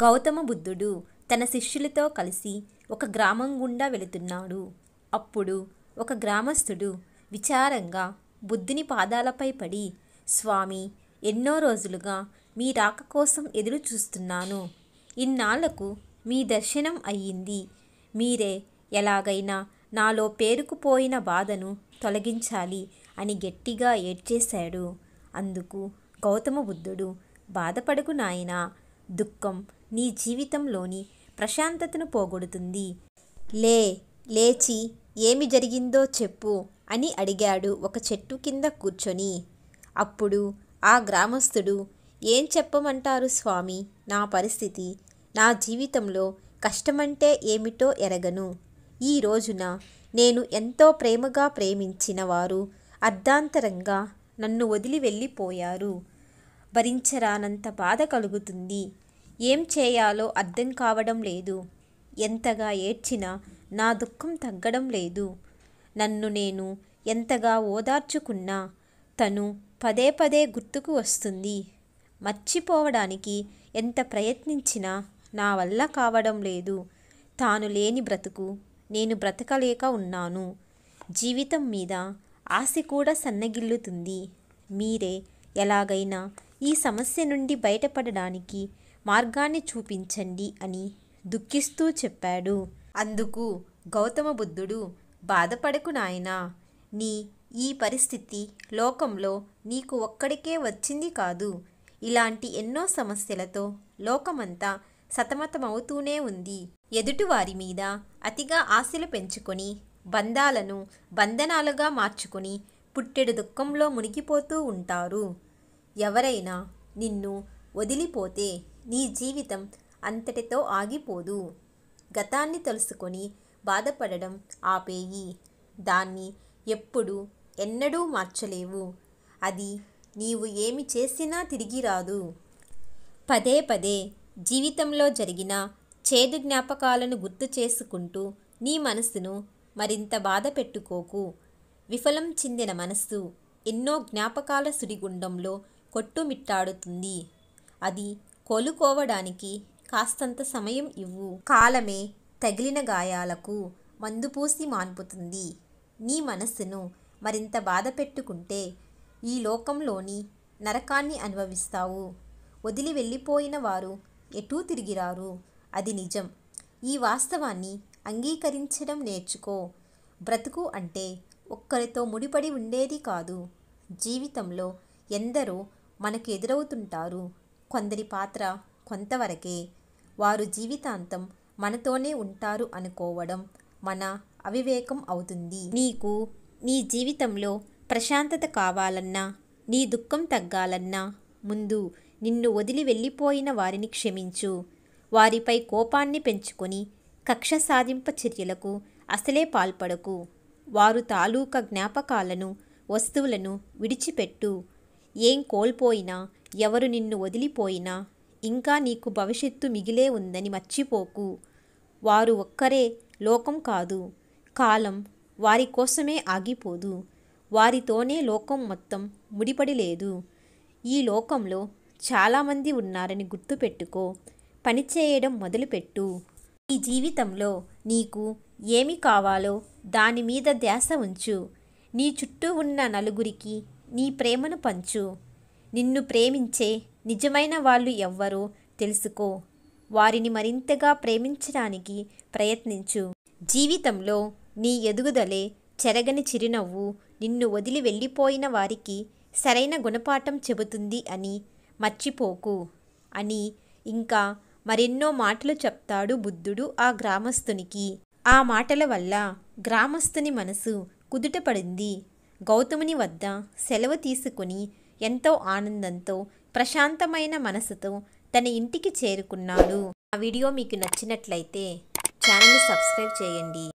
గౌతమ బుద్ధుడు తన శిష్యులతో కలిసి ఒక గ్రామం గుండా వెళుతున్నాడు అప్పుడు ఒక గ్రామస్థుడు విచారంగా బుద్ధుని పాదాలపై పడి స్వామి ఎన్నో రోజులుగా మీ రాక కోసం ఎదురు చూస్తున్నాను ఇన్నాళ్లకు మీ దర్శనం అయ్యింది మీరే ఎలాగైనా నాలో పేరుకుపోయిన బాధను తొలగించాలి అని గట్టిగా ఏడ్చేశాడు అందుకు గౌతమ బుద్ధుడు బాధపడకు నాయనా దుఃఖం నీ జీవితంలోని ప్రశాంతతను పోగొడుతుంది లే లేచి ఏమి జరిగిందో చెప్పు అని అడిగాడు ఒక చెట్టు కింద కూర్చొని అప్పుడు ఆ గ్రామస్థుడు ఏం చెప్పమంటారు స్వామి నా పరిస్థితి నా జీవితంలో కష్టమంటే ఏమిటో ఎరగను ఈ రోజున నేను ఎంతో ప్రేమగా ప్రేమించిన వారు అర్ధాంతరంగా నన్ను వదిలి వెళ్ళిపోయారు భరించరానంత బాధ కలుగుతుంది ఏం చేయాలో అర్థం కావడం లేదు ఎంతగా ఏడ్చినా నా దుఃఖం తగ్గడం లేదు నన్ను నేను ఎంతగా ఓదార్చుకున్నా తను పదే పదే గుర్తుకు వస్తుంది మర్చిపోవడానికి ఎంత ప్రయత్నించినా నా వల్ల కావడం లేదు తాను లేని బ్రతుకు నేను బ్రతకలేక ఉన్నాను జీవితం మీద ఆశ కూడా సన్నగిల్లుతుంది మీరే ఎలాగైనా ఈ సమస్య నుండి బయటపడడానికి మార్గాన్ని చూపించండి అని దుఃఖిస్తూ చెప్పాడు అందుకు గౌతమ బుద్ధుడు బాధపడకు నాయనా నీ ఈ పరిస్థితి లోకంలో నీకు ఒక్కడికే వచ్చింది కాదు ఇలాంటి ఎన్నో సమస్యలతో లోకమంతా సతమతమవుతూనే ఉంది ఎదుటివారి మీద అతిగా ఆశలు పెంచుకొని బంధాలను బంధనాలుగా మార్చుకొని పుట్టెడు దుఃఖంలో మునిగిపోతూ ఉంటారు ఎవరైనా నిన్ను వదిలిపోతే నీ జీవితం అంతటితో ఆగిపోదు గతాన్ని తలుసుకొని బాధపడడం ఆపేయి దాన్ని ఎప్పుడు ఎన్నడూ మార్చలేవు అది నీవు ఏమి చేసినా తిరిగి రాదు పదే పదే జీవితంలో జరిగిన చేదు జ్ఞాపకాలను గుర్తు చేసుకుంటూ నీ మనస్సును మరింత బాధ పెట్టుకోకు విఫలం చెందిన మనస్సు ఎన్నో జ్ఞాపకాల సుడిగుండంలో కొట్టుమిట్టాడుతుంది అది కోలుకోవడానికి కాస్తంత సమయం ఇవ్వు కాలమే తగిలిన గాయాలకు మందుపూసి మాన్పుతుంది నీ మనస్సును మరింత బాధ పెట్టుకుంటే ఈ లోకంలోని నరకాన్ని అనుభవిస్తావు వదిలి వెళ్ళిపోయిన వారు ఎటూ తిరిగిరారు అది నిజం ఈ వాస్తవాన్ని అంగీకరించడం నేర్చుకో బ్రతుకు అంటే ఒక్కరితో ముడిపడి ఉండేది కాదు జీవితంలో ఎందరో మనకు ఎదురవుతుంటారు కొందరి పాత్ర కొంతవరకే వారు జీవితాంతం మనతోనే ఉంటారు అనుకోవడం మన అవివేకం అవుతుంది నీకు నీ జీవితంలో ప్రశాంతత కావాలన్నా నీ దుఃఖం తగ్గాలన్నా ముందు నిన్ను వదిలి వెళ్ళిపోయిన వారిని క్షమించు వారిపై కోపాన్ని పెంచుకొని కక్ష సాధింప చర్యలకు అసలే పాల్పడకు వారు తాలూకా జ్ఞాపకాలను వస్తువులను విడిచిపెట్టు ఏం కోల్పోయినా ఎవరు నిన్ను వదిలిపోయినా ఇంకా నీకు భవిష్యత్తు మిగిలే ఉందని మర్చిపోకు వారు ఒక్కరే లోకం కాదు కాలం వారి కోసమే ఆగిపోదు వారితోనే లోకం మొత్తం ముడిపడి లేదు ఈ లోకంలో చాలామంది ఉన్నారని గుర్తుపెట్టుకో పనిచేయడం మొదలుపెట్టు ఈ జీవితంలో నీకు ఏమి కావాలో దాని మీద ధ్యాస ఉంచు నీ చుట్టూ ఉన్న నలుగురికి నీ ప్రేమను పంచు నిన్ను ప్రేమించే నిజమైన వాళ్ళు ఎవ్వరో తెలుసుకో వారిని మరింతగా ప్రేమించడానికి ప్రయత్నించు జీవితంలో నీ ఎదుగుదలే చెరగని చిరునవ్వు నిన్ను వదిలి వెళ్ళిపోయిన వారికి సరైన గుణపాఠం చెబుతుంది అని మర్చిపోకు అని ఇంకా మరెన్నో మాటలు చెప్తాడు బుద్ధుడు ఆ గ్రామస్తునికి ఆ మాటల వల్ల గ్రామస్తుని మనసు కుదుటపడింది గౌతముని వద్ద సెలవు తీసుకుని ఎంతో ఆనందంతో ప్రశాంతమైన మనసుతో తన ఇంటికి చేరుకున్నాడు ఆ వీడియో మీకు నచ్చినట్లయితే ఛానల్ సబ్స్క్రైబ్ చేయండి